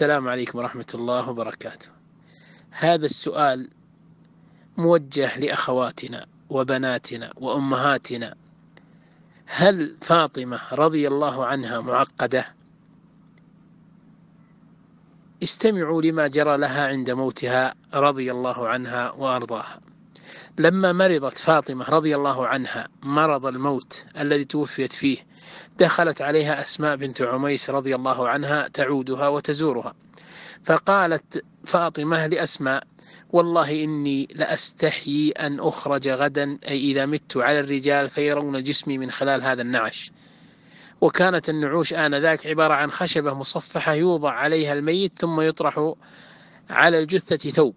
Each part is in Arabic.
السلام عليكم ورحمة الله وبركاته. هذا السؤال موجه لأخواتنا وبناتنا وأمهاتنا. هل فاطمة رضي الله عنها معقدة؟ استمعوا لما جرى لها عند موتها رضي الله عنها وأرضاها. لما مرضت فاطمة رضي الله عنها مرض الموت الذي توفيت فيه دخلت عليها أسماء بنت عميس رضي الله عنها تعودها وتزورها فقالت فاطمة لأسماء والله إني لأستحيي أن أخرج غدا أي إذا مت على الرجال فيرون جسمي من خلال هذا النعش وكانت النعوش آنذاك عبارة عن خشبة مصفحة يوضع عليها الميت ثم يطرح على الجثة ثوب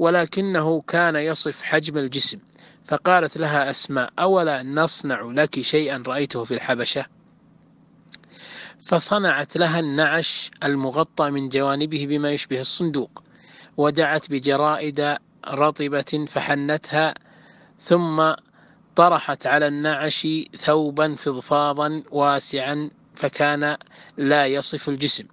ولكنه كان يصف حجم الجسم فقالت لها أسماء أولا نصنع لك شيئا رأيته في الحبشة فصنعت لها النعش المغطى من جوانبه بما يشبه الصندوق ودعت بجرائد رطبة فحنتها ثم طرحت على النعش ثوبا فضفاضا واسعا فكان لا يصف الجسم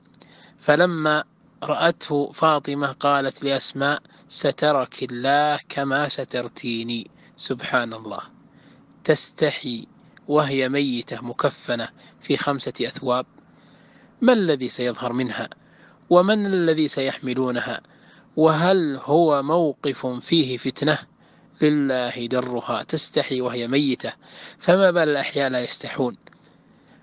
فلما رأته فاطمة قالت لأسماء سترك الله كما سترتيني سبحان الله تستحي وهي ميتة مكفنة في خمسة أثواب ما الذي سيظهر منها ومن الذي سيحملونها وهل هو موقف فيه فتنة لله درها تستحي وهي ميتة فما بال الأحياء لا يستحون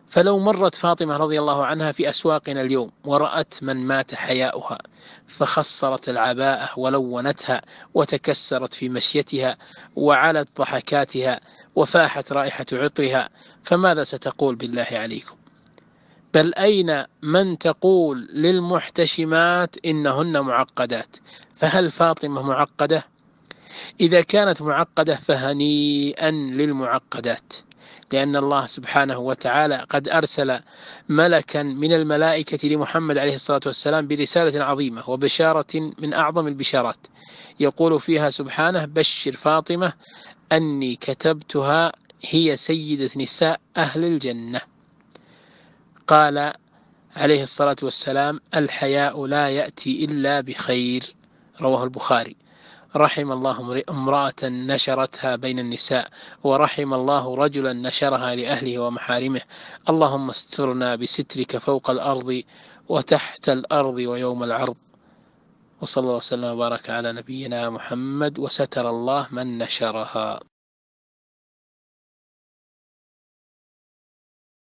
فلو مرت فاطمة رضي الله عنها في أسواقنا اليوم ورأت من مات حياؤها فخصرت العباءة ولونتها وتكسرت في مشيتها وعلت ضحكاتها وفاحت رائحة عطرها فماذا ستقول بالله عليكم بل أين من تقول للمحتشمات إنهن معقدات فهل فاطمة معقدة؟ إذا كانت معقدة فهنيئا للمعقدات لأن الله سبحانه وتعالى قد أرسل ملكا من الملائكة لمحمد عليه الصلاة والسلام برسالة عظيمة وبشارة من أعظم البشارات يقول فيها سبحانه بشر فاطمة أني كتبتها هي سيدة نساء أهل الجنة قال عليه الصلاة والسلام الحياء لا يأتي إلا بخير رواه البخاري رحم الله امرأة نشرتها بين النساء ورحم الله رجلا نشرها لأهله ومحارمه اللهم استرنا بسترك فوق الأرض وتحت الأرض ويوم العرض وصلى الله وسلم وبارك على نبينا محمد وستر الله من نشرها